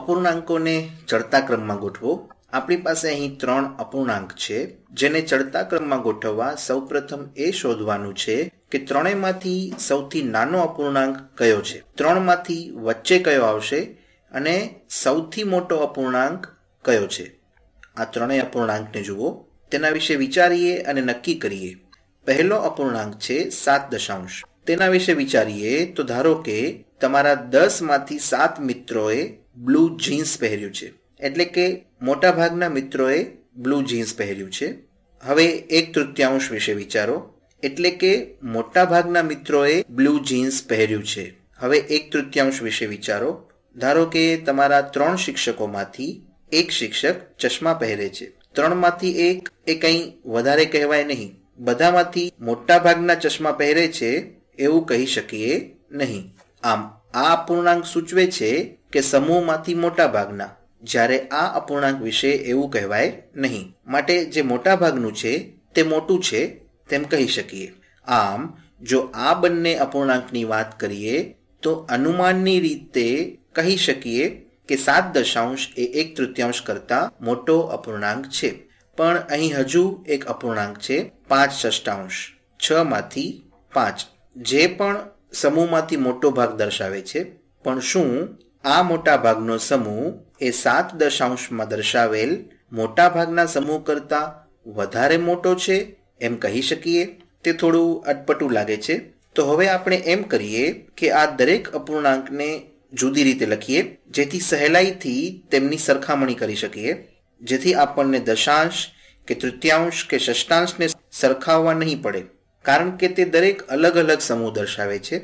અપૂર્ણાંકોને ચડતા ક્રમમાં ગોઠવો આપણી પાસે અહીં ત્રણ અપૂર્ણાંક છે જેને ચડતા ક્રમમાં ગોઠવવા સૌપ્રથમ એ શોધવાનું છે કે ત્રણેયમાંથી સૌથી નાનો અપૂર્ણાંક કયો છે ત્રણમાંથી વચ્ચે કયો આવશે અને સૌથી મોટો અપૂર્ણાંક કયો છે આ ત્રણેય અપૂર્ણાંકને જુઓ તેના વિશે વિચારીએ અને નક્કી કરીએ પહેલો અપૂર્ણાંક છે સાત દશાંશ તેના વિશે વિચારીએ તો ધારો કે તમારા દસમાંથી સાત મિત્રોએ બ્લુ જીન્સ પહેર્યું છે એટલે કે મોટાભાગના મિત્રોએ બ્લુ જીન્સ પહેર્યું છે હવે એક તૃતીયાંશ વિશે વિચારો એટલે કે મોટાભાગના મિત્રોએ બ્લુ જીન્સ પહેર્યું છે હવે એક તૃતીયાંશ વિશે વિચારો ધારો કે તમારા ત્રણ શિક્ષકોમાંથી એક શિક્ષક ચશ્મા પહેરે છે ત્રણમાંથી એક એ કંઈ વધારે કહેવાય નહીં બધામાંથી મોટાભાગના ચશ્મા પહેરે છે એવું કહી શકીએ નહીં આમ આ પૂર્ણાંક સૂચવે છે કે સમૂહમાંથી મોટાભાગના જ્યારે આ અપૂર્ણાંક વિશે એવું કહેવાય નહીં માટે જે મોટાભાગનું છે તે મોટું છે તેમ કહી શકીએ આમ જો આ બંને અપૂર્ણાંકની વાત કરીએ તો અનુમાનની રીતે કહી શકીએ કે સાત દશાંશ એ એક તૃતીયાંશ કરતા મોટો અપૂર્ણાંક છે પણ અહીં હજુ એક અપૂર્ણાંક છે પાંચ ષષ્ટાંશ છ માંથી પાંચ જે પણ સમૂહમાંથી મોટો ભાગ દર્શાવે છે પણ શું આ મોટાભાગનો સમૂહ એ સાત દશાંશમાં દર્શાવેલ મોટાભાગના સમૂહ કરતાં વધારે મોટો છે એમ કહી શકીએ તે થોડું અટપટું લાગે છે તો હવે આપણે એમ કરીએ કે આ દરેક અપૂર્ણાંકને જુદી રીતે લખીએ જેથી સહેલાઈથી તેમની સરખામણી કરી શકીએ જેથી આપણને દશાંશ કે તૃતીયાંશ કે ષષ્ટાંશને સરખાવવા નહીં પડે કારણ કે તે દરેક અલગ અલગ સમૂહ દર્શાવે છે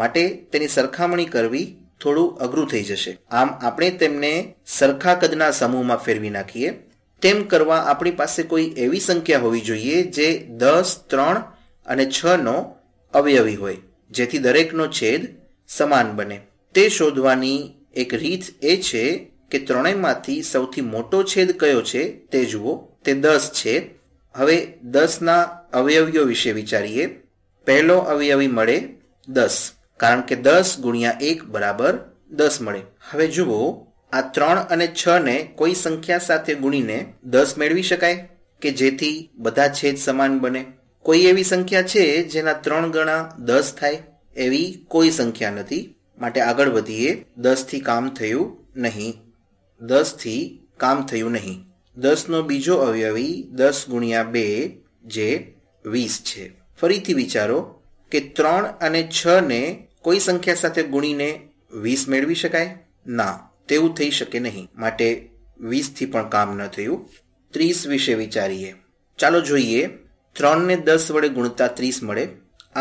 માટે તેની સરખામણી કરવી થોડું અઘરું થઈ જશે આમ આપણે તેમને સરખા કદના સમૂહમાં ફેરવી નાખીએ તેમ કરવા આપણી પાસે કોઈ એવી સંખ્યા હોવી જોઈએ જે દસ ત્રણ અને છનો અવયવી હોય જેથી દરેકનો છેદ સમાન બને તે શોધવાની એક રીત એ છે કે ત્રણેયમાંથી સૌથી મોટો છેદ કયો છે તે જુઓ તે દસ છે હવે દસના અવયવીઓ વિશે વિચારીએ પહેલો અવયવી મળે દસ કારણ કે દસ ગુણ્યા એક બરાબર દસ મળે હવે જુઓ આ ત્રણ અને છ ને કોઈ સંખ્યા સાથે ગુણીને દસ મેળવી શકાય કે જેથી બધા છેદ સમાન બને કોઈ એવી સંખ્યા છે જેના ત્રણ ગણા દસ થાય એવી કોઈ સંખ્યા નથી માટે આગળ વધીએ દસથી કામ થયું નહીં દસથી કામ થયું નહીં દસનો બીજો અવયવી દસ ગુણ્યા બે જે વીસ છે ફરીથી વિચારો કે ત્રણ અને છ ને કોઈ સંખ્યા સાથે ગુણીને વીસ મેળવી શકાય ના તેવું થઈ શકે નહીં માટે વીસથી પણ કામ ન થયું ત્રીસ વિશે વિચારીએ ચાલો જોઈએ ત્રણને દસ વડે ગુણતા ત્રીસ મળે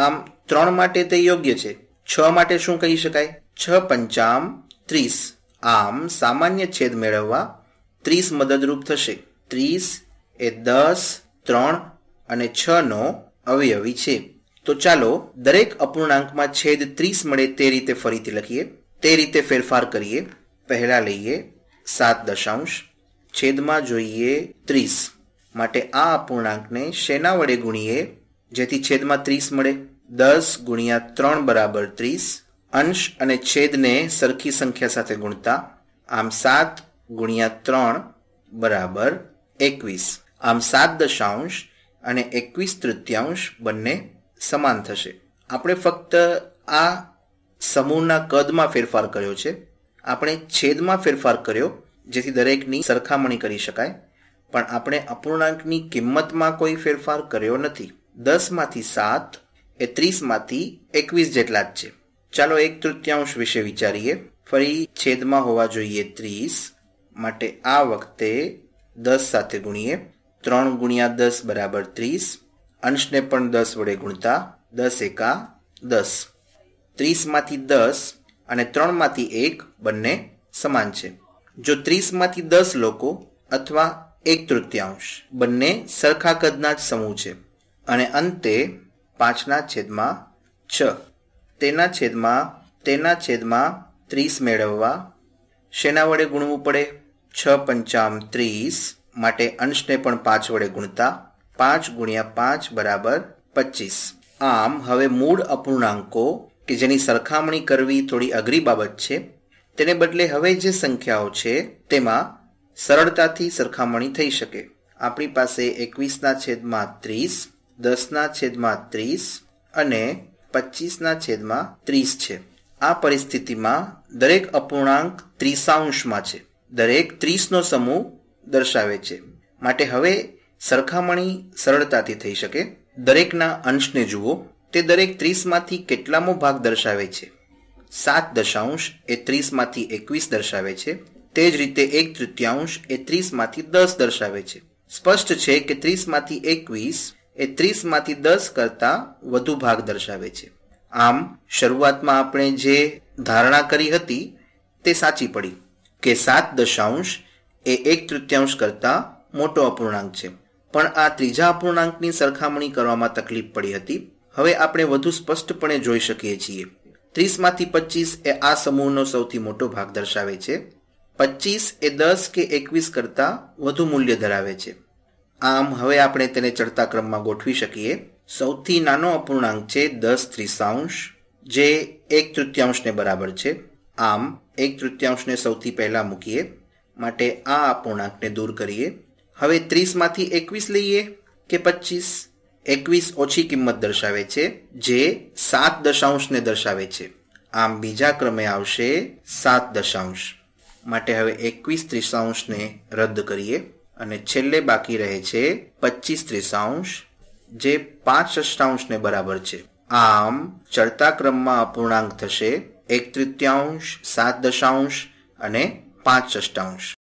આમ ત્રણ માટે તે યોગ્ય છે છ માટે શું કહી શકાય છ પંચામ ત્રીસ આમ સામાન્ય છેદ મેળવવા ત્રીસ મદદરૂપ થશે ત્રીસ એ દસ ત્રણ અને છનો અવયવી છે તો ચાલો દરેક અપૂર્ણાંકમાં છેદ ત્રીસ મળે તે રીતે ફરીથી લખીએ તે રીતે ફેરફાર કરીએ પહેલાં લઈએ સાત દશાંશ છેદમાં જોઈએ ત્રીસ માટે આ અપૂર્ણાંકને શેના વડે ગુણીએ જેથી છેદમાં ત્રીસ મળે દસ ગુણ્યા ત્રણ બરાબર ત્રીસ અંશ અને છેદને સરખી સંખ્યા સાથે ગુણતા આમ સાત ગુણ્યા ત્રણ બરાબર એકવીસ આમ સાત દશાંશ અને એકવીસ તૃતીયાંશ બંને સમાન થશે આપણે ફક્ત આ સમૂહના કદમાં ફેરફાર કર્યો છે આપણે છેદમાં ફેરફાર કર્યો જેથી દરેકની સરખામણી કરી શકાય પણ આપણે અપૂર્ણાંકની કિંમતમાં કોઈ ફેરફાર કર્યો નથી દસમાંથી સાત એ ત્રીસમાંથી એકવીસ જેટલા જ છે ચાલો એક તૃતીયાંશ વિશે વિચારીએ ફરી છેદમાં હોવા જોઈએ ત્રીસ માટે આ વખતે દસ સાથે ગુણીએ ત્રણ ગુણ્યા દસ બરાબર ત્રીસ અંશને પણ દસ વડે ગુણતા દસ એકા દસ ત્રીસમાંથી દસ અને ત્રણમાંથી એક બંને સમાન છે જો ત્રીસમાંથી દસ લોકો અથવા એક તૃતીયાંશ બંને સરખા કદના જ સમૂહ છે અને અંતે પાંચના છેદમાં છ તેના છેદમાં તેના છેદમાં ત્રીસ મેળવવા શેના વડે ગુણવું પડે છ પંચામ ત્રીસ માટે અંશને પણ પાંચ વડે ગુણતા પાંચ ગુણ્યા પાંચ બરાબર પચીસ આમ હવે મૂળ અપૂર્ણાંકો કે જેની સરખામણી કરવી થોડી અઘરી બાબત છે તેને બદલે હવે જે સંખ્યાઓ છે તેમાં સરળતાથી સરખામણી થઈ શકે આપણી પાસે એકવીસના છેદમાં ત્રીસ દસના છેદમાં ત્રીસ અને પચીસના છેદમાં ત્રીસ છે આ પરિસ્થિતિમાં દરેક અપૂર્ણાંક ત્રિસાંશમાં છે દરેક ત્રીસનો સમૂહ દર્શાવે છે માટે હવે સરખામણી સરળતાથી થઈ શકે દરેકના અંશને જુઓ તે દરેક ત્રીસમાંથી કેટલામો ભાગ દર્શાવે છે સાત દશાંશ એ ત્રીસમાંથી એકવીસ દર્શાવે છે તે જ રીતે એક તૃતીયાંશ એ ત્રીસમાંથી દસ દર્શાવે છે સ્પષ્ટ છે કે ત્રીસમાંથી એકવીસ એ ત્રીસમાંથી દસ કરતાં વધુ ભાગ દર્શાવે છે આમ શરૂઆતમાં આપણે જે ધારણા કરી હતી તે સાચી પડી કે સાત દશાંશ એ એક તૃતીયાંશ કરતાં મોટો અપૂર્ણાંક છે પણ આ ત્રીજા અપૂર્ણાંકની સરખામણી કરવામાં તકલીફ પડી હતી હવે આપણે વધુ સ્પષ્ટપણે જોઈ શકીએ છીએ ત્રીસમાંથી પચીસ એ આ સમૂહનો સૌથી મોટો ભાગ દર્શાવે છે પચીસ એ દસ કે એકવીસ કરતાં વધુ મૂલ્ય ધરાવે છે આમ હવે આપણે તેને ચડતા ક્રમમાં ગોઠવી શકીએ સૌથી નાનો અપૂર્ણાંક છે દસ ત્રીસાંશ જે એક તૃતીયાંશને બરાબર છે આમ એક તૃતીયાંશને સૌથી પહેલાં મૂકીએ માટે આ અપૂર્ણાંકને દૂર કરીએ હવે ત્રીસમાંથી એકવીસ લઈએ કે પચીસ એકવીસ ઓછી કિંમત દર્શાવે છે જે સાત દશાંશને દર્શાવે છે આમ બીજા ક્રમે આવશે સાત દશાંશ માટે હવે એકવીસ ત્રિસાંશને રદ કરીએ અને છેલ્લે બાકી રહે છે પચીસ ત્રિશાંશ જે પાંચ અષ્ટાંશને બરાબર છે આમ ચડતા ક્રમમાં અપૂર્ણાંક થશે એક તૃતીયાંશ સાત દશાંશ અને પાંચ અષ્ટાંશ